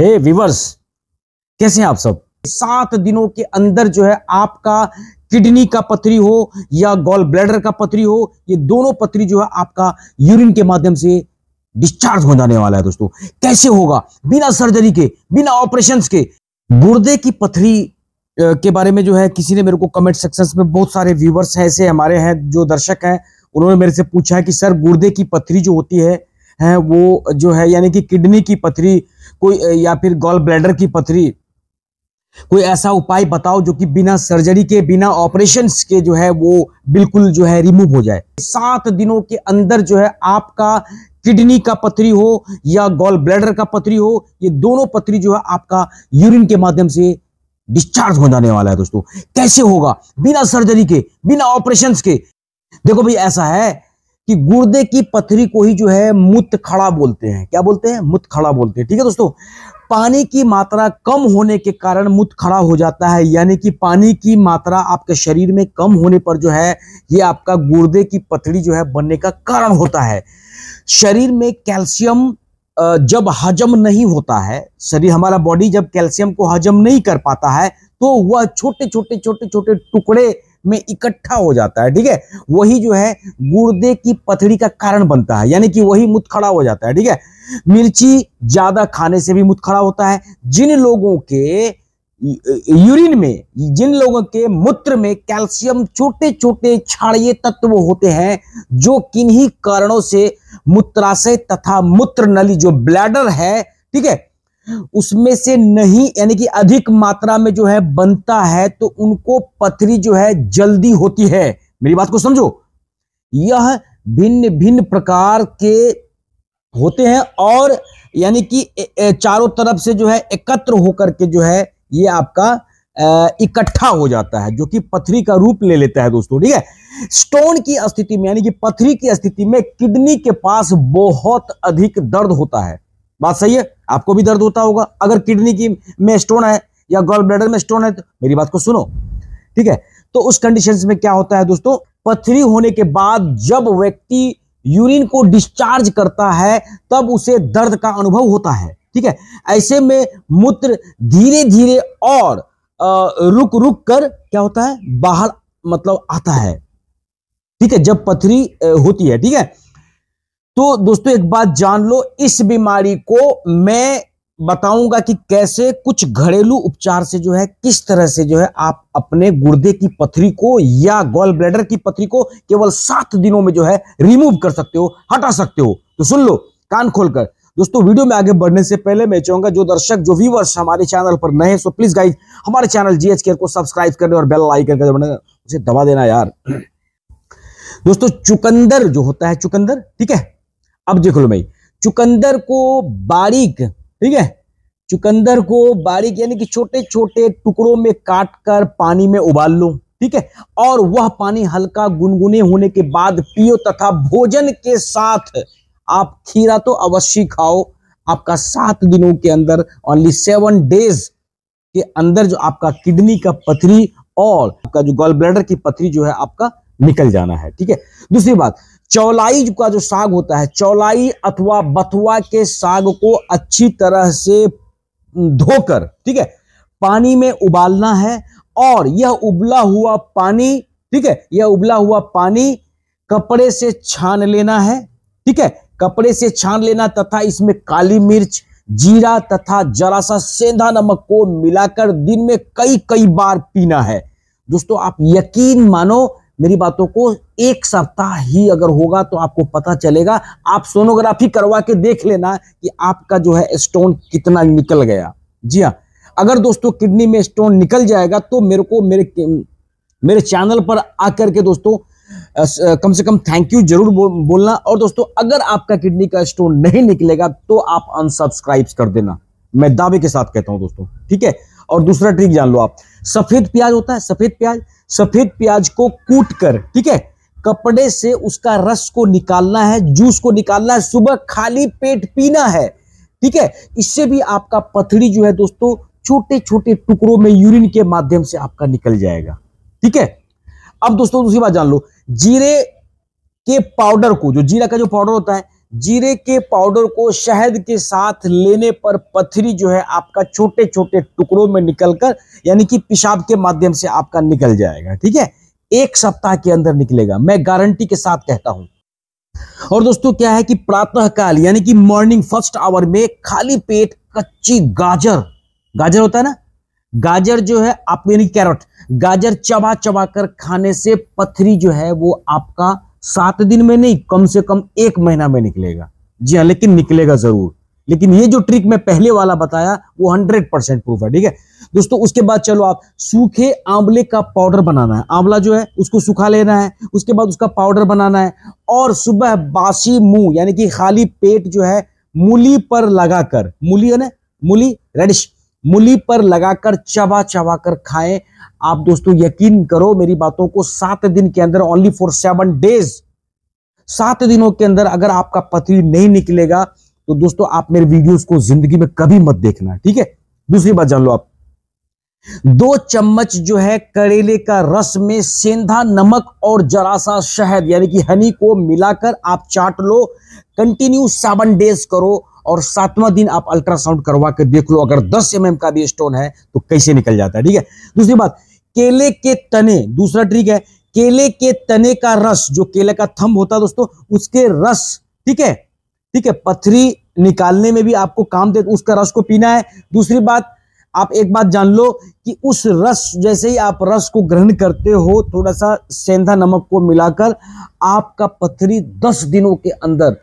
हे weavers कैसे हैं आप सब सात दिनों के अंदर जो है आपका किडनी का पथरी हो या गॉल ब्लैडर का पथरी हो ये दोनों पथरी जो है आपका यूरिन के माध्यम से डिस्चार्ज हो जाने वाला है दोस्तों कैसे होगा बिना सर्जरी के बिना ऑपरेशन के गुर्दे की पथरी के बारे में जो है किसी ने मेरे को कमेंट सेक्शन में बहुत सारे व्यूवर्स हैं ऐसे हमारे हैं जो दर्शक हैं उन्होंने मेरे से पूछा है कि सर गुर्दे की पथरी जो होती है है वो जो है यानी कि किडनी की पथरी कोई या फिर गॉल ब्लैडर की पथरी कोई ऐसा उपाय बताओ जो कि बिना सर्जरी के बिना ऑपरेशन के जो है वो बिल्कुल जो है रिमूव हो जाए सात दिनों के अंदर जो है आपका किडनी का पथरी हो या गॉल ब्लैडर का पथरी हो ये दोनों पथरी जो है आपका यूरिन के माध्यम से डिस्चार्ज हो जाने वाला है दोस्तों कैसे होगा बिना सर्जरी के बिना ऑपरेशन के देखो भाई ऐसा है कि गुर्दे की पथरी को ही जो है मुत खड़ा बोलते हैं क्या बोलते हैं मुत खड़ा बोलते हैं ठीक है दोस्तों पानी की मात्रा कम होने के कारण मुत खड़ा हो जाता है यानी कि पानी की मात्रा आपके शरीर में कम होने पर जो है ये आपका गुर्दे की पथरी जो है बनने का कारण होता है शरीर में कैल्शियम जब हजम नहीं होता है शरीर हमारा बॉडी जब कैल्शियम को हजम नहीं कर पाता है तो वह छोटे छोटे छोटे छोटे टुकड़े में इकट्ठा हो जाता है ठीक है वही जो है गुर्दे की पथड़ी का कारण बनता है यानी कि वही मुत खड़ा हो जाता है ठीक है मिर्ची ज्यादा खाने से भी मुत खड़ा होता है जिन लोगों के यूरिन में जिन लोगों के मूत्र में कैल्शियम छोटे छोटे क्षाणीय तत्व होते हैं जो किन्हीं कारणों से मूत्राशय तथा मूत्र नली जो ब्लैडर है ठीक है उसमें से नहीं यानी कि अधिक मात्रा में जो है बनता है तो उनको पथरी जो है जल्दी होती है मेरी बात को समझो यह भिन्न भिन्न प्रकार के होते हैं और यानी कि चारों तरफ से जो है एकत्र होकर के जो है ये आपका इकट्ठा हो जाता है जो कि पथरी का रूप ले लेता है दोस्तों ठीक है स्टोन की स्थिति में यानी कि पथरी की स्थिति में किडनी के पास बहुत अधिक दर्द होता है बात सही है आपको भी दर्द होता होगा अगर किडनी की में स्टोन है या गॉल ब्लैडर में स्टोन है तो मेरी बात को सुनो ठीक है तो उस कंडीशन में क्या होता है दोस्तों पथरी होने के बाद जब व्यक्ति यूरिन को डिस्चार्ज करता है तब उसे दर्द का अनुभव होता है ठीक है ऐसे में मूत्र धीरे धीरे और रुक रुक कर क्या होता है बाहर मतलब आता है ठीक है जब पथरी होती है ठीक है तो दोस्तों एक बात जान लो इस बीमारी को मैं बताऊंगा कि कैसे कुछ घरेलू उपचार से जो है किस तरह से जो है आप अपने गुर्दे की पथरी को या गोल ब्लेडर की पथरी को केवल सात दिनों में जो है रिमूव कर सकते हो हटा सकते हो तो सुन लो कान खोलकर दोस्तों वीडियो में आगे बढ़ने से पहले मैं चाहूंगा जो दर्शक जो व्यूवर्स हमारे चैनल पर नए सो प्लीज गाइज हमारे चैनल जी केयर को सब्सक्राइब करने और बेल लाइक करके उसे दबा देना यार दोस्तों चुकंदर जो होता है चुकंदर ठीक है अब देख लो भाई चुकंदर को बारीक ठीक है चुकंदर को बारीक यानी कि छोटे छोटे टुकड़ों में काट कर पानी में उबाल लो ठीक है और वह पानी हल्का गुनगुने होने के बाद पियो तथा भोजन के साथ आप खीरा तो अवश्य खाओ आपका सात दिनों के अंदर ओनली सेवन डेज के अंदर जो आपका किडनी का पथरी और आपका जो गॉल ब्लैडर की पथरी जो है आपका निकल जाना है ठीक है दूसरी बात चौलाई का जो साग होता है चौलाई अथवा बथुआ के साग को अच्छी तरह से धोकर ठीक है पानी में उबालना है और यह उबला हुआ पानी ठीक है यह उबला हुआ पानी कपड़े से छान लेना है ठीक है कपड़े से छान लेना तथा इसमें काली मिर्च जीरा तथा जरा सा सेंधा नमक को मिलाकर दिन में कई कई बार पीना है दोस्तों आप यकीन मानो मेरी बातों को एक सप्ताह ही अगर होगा तो आपको पता चलेगा आप सोनोग्राफी करवा के देख लेना कि आपका जो है स्टोन कितना निकल गया जी हाँ अगर दोस्तों किडनी में स्टोन निकल जाएगा तो मेरे को मेरे मेरे चैनल पर आकर के दोस्तों कम से कम थैंक यू जरूर बो, बोलना और दोस्तों अगर आपका किडनी का स्टोन नहीं निकलेगा तो आप अनसब्सक्राइब कर देना मैं दावे के साथ कहता हूं दोस्तों ठीक है और दूसरा ट्रिक जान लो आप सफेद प्याज होता है सफेद प्याज सफेद प्याज को कूट कर ठीक है कपड़े से उसका रस को निकालना है जूस को निकालना है सुबह खाली पेट पीना है ठीक है इससे भी आपका पथरी जो है दोस्तों छोटे छोटे टुकड़ों में यूरिन के माध्यम से आपका निकल जाएगा ठीक है अब दोस्तों दूसरी बात जान लो जीरे के पाउडर को जो जीरा का जो पाउडर होता है जीरे के पाउडर को शहद के साथ लेने पर पथरी जो है आपका छोटे छोटे टुकड़ों में निकलकर यानी कि पेशाब के माध्यम से आपका निकल जाएगा ठीक है एक सप्ताह के अंदर निकलेगा मैं गारंटी के साथ कहता हूं और दोस्तों क्या है कि प्रातःकाल यानी कि मॉर्निंग फर्स्ट आवर में खाली पेट कच्ची गाजर गाजर होता है ना गाजर जो है आप यानी कैरोट गाजर चबा चबा कर खाने से पथरी जो है वो आपका सात दिन में नहीं कम से कम एक महीना में निकलेगा जी हाँ लेकिन निकलेगा जरूर लेकिन ये जो ट्रिक मैं पहले वाला बताया वो हंड्रेड परसेंट प्रूफ है ठीक है दोस्तों उसके बाद चलो आप सूखे आंवले का पाउडर बनाना है आंवला जो है उसको सुखा लेना है उसके बाद उसका पाउडर बनाना है और सुबह बासी मुंह यानी कि खाली पेट जो है मूली पर लगाकर मूली है ना मूली रेडिश मूली पर लगाकर चबा चबा कर खाएं आप दोस्तों यकीन करो मेरी बातों को सात दिन के अंदर ओनली फॉर सेवन डेज सात दिनों के अंदर अगर आपका पति नहीं निकलेगा तो दोस्तों आप मेरे वीडियोस को जिंदगी में कभी मत देखना ठीक है दूसरी बात जान लो आप दो चम्मच जो है करेले का रस में सेंधा नमक और जरा सा शहद यानी कि हनी को मिलाकर आप चाट लो कंटिन्यू सेवन डेज करो और सातवां दिन आप अल्ट्रासाउंड करवा के देख लो अगर 10 एम mm का भी स्टोन है तो कैसे निकल जाता है ठीक है दूसरी बात केले के तने दूसरा ट्रिक है केले के तने का रस जो केले का थंब होता है दोस्तों उसके रस ठीक है ठीक है पथरी निकालने में भी आपको काम दे उसका रस को पीना है दूसरी बात आप एक बात जान लो कि उस रस जैसे ही आप रस को ग्रहण करते हो थोड़ा सा सेंधा नमक को मिलाकर आपका पथरी दस दिनों के अंदर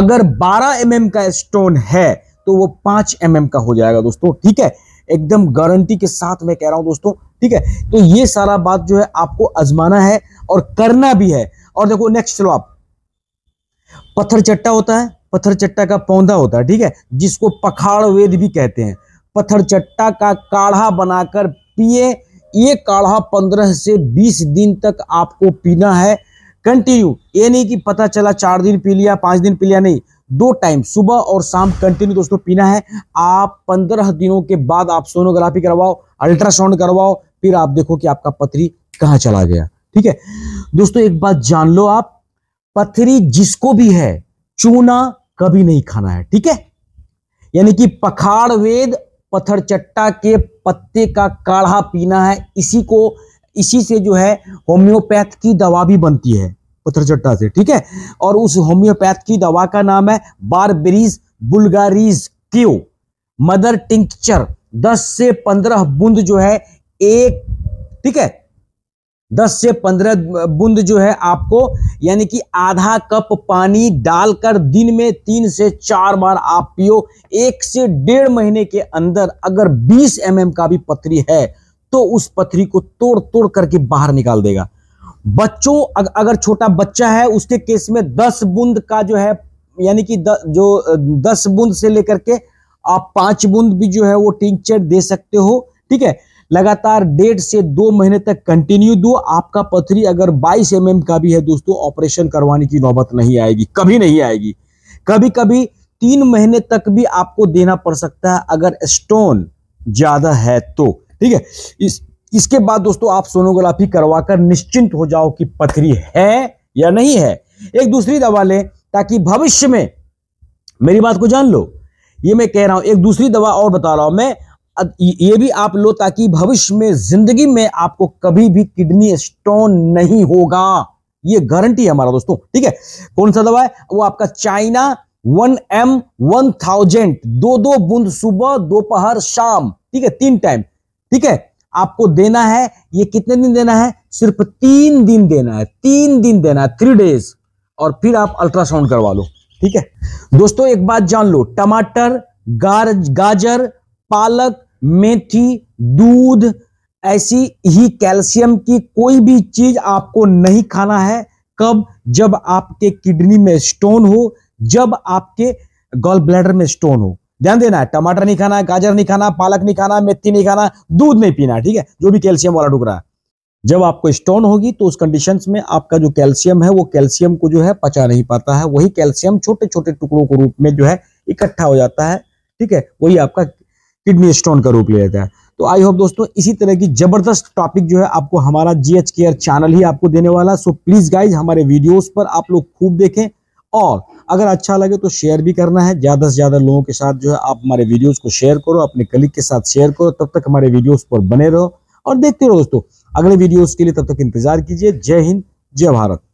अगर 12 एम mm का स्टोन है तो वो 5 एम mm का हो जाएगा दोस्तों ठीक है एकदम गारंटी के साथ मैं कह रहा हूं दोस्तों ठीक है तो ये सारा बात जो है आपको अजमाना है और करना भी है और देखो नेक्स्ट चलो आप पत्थर चट्टा होता है पत्थर चट्टा का पौधा होता है ठीक है जिसको पखाड़ वेद भी कहते हैं पत्थर चट्टा का काढ़ा बनाकर पिए ये काढ़ा पंद्रह से बीस दिन तक आपको पीना है कंटिन्यू ये नहीं कि पता चला चार दिन पी लिया पांच दिन पी लिया नहीं दो टाइम सुबह और शाम कंटिन्यू दोस्तों पीना है आप पंद्रह दिनों के बाद आप सोनोग्राफी करवाओ अल्ट्रासाउंड करवाओ फिर आप देखो कि आपका पथरी कहाँ चला गया ठीक है दोस्तों एक बात जान लो आप पथरी जिसको भी है चूना कभी नहीं खाना है ठीक है यानी कि पखाड़ वेद पत्थर चट्टा के पत्ते का काढ़ा पीना है इसी को इसी से जो है होम्योपैथ की दवा भी बनती है पत्थरचट्टा से ठीक है और उस होम्योपैथ की दवा का नाम है Berberis vulgaris Q mother tincture 10 से 15 बूंद जो है एक ठीक है 10 से 15 बूंद जो है आपको यानी कि आधा कप पानी डालकर दिन में तीन से चार बार आप पियो एक से डेढ़ महीने के अंदर अगर 20 एम का भी पथरी है तो उस पथरी को तोड़ तोड़ करके बाहर निकाल देगा बच्चों अगर छोटा बच्चा है उसके केस में दस बूंद का जो है यानी कि द, जो दस बूंद से लेकर के आप पांच बूंद भी जो है वो टिंचर दे सकते हो ठीक है लगातार डेढ़ से दो महीने तक कंटिन्यू दो आपका पथरी अगर 22 एम mm का भी है दोस्तों ऑपरेशन करवाने की नौबत नहीं आएगी कभी नहीं आएगी कभी कभी तीन महीने तक भी आपको देना पड़ सकता है अगर स्टोन ज्यादा है तो ठीक है इस इसके बाद दोस्तों आप सोनोग्राफी करवाकर निश्चिंत हो जाओ कि पथरी है या नहीं है एक दूसरी दवा लें ताकि भविष्य में मेरी बात को जान लो ये मैं कह रहा हूं एक दूसरी दवा और बता रहा हूं मैं ये भी आप लो ताकि भविष्य में जिंदगी में आपको कभी भी किडनी स्टोन नहीं होगा ये गारंटी है हमारा दोस्तों ठीक है कौन सा दवा है वो आपका China one M one thousand दो दो बूंद सुबह दोपहर शाम ठीक है तीन टाइम ठीक है आपको देना है ये कितने दिन देना है सिर्फ तीन दिन देना है तीन दिन देना है थ्री डेज और फिर आप अल्ट्रासाउंड करवा लो ठीक है दोस्तों एक बात जान लो टमाटर गाजर पालक मेथी दूध ऐसी ही कैल्शियम की कोई भी चीज आपको नहीं खाना है कब जब आपके किडनी में स्टोन हो जब आपके गॉल ब्लैडर में स्टोन हो ध्यान देना है टमाटर नहीं खाना गाजर नहीं खाना पालक नहीं खाना मेथी नहीं खाना दूध नहीं पीना ठीक है जो भी कैल्शियम वाला टुकड़ा है जब आपको स्टोन होगी तो उस कंडीशन में आपका जो कैल्शियम है वो कैल्शियम को जो है पचा नहीं पाता है वही कैल्शियम छोटे छोटे टुकड़ों के रूप में जो है इकट्ठा हो जाता है ठीक है वही आपका किडनी स्टोन का रूप ले लेता है तो आई होप दोस्तों इसी तरह की जबरदस्त टॉपिक जो है आपको हमारा जीएच केयर चैनल ही आपको देने वाला सो प्लीज गाइज हमारे वीडियोस पर आप लोग खूब देखें और अगर अच्छा लगे तो शेयर भी करना है ज़्यादा से ज़्यादा लोगों के साथ जो है आप हमारे वीडियोस को शेयर करो अपने कलीग के साथ शेयर करो तब तक हमारे वीडियोस पर बने रहो और देखते रहो दोस्तों अगले वीडियोस के लिए तब तक इंतजार कीजिए जय हिंद जय भारत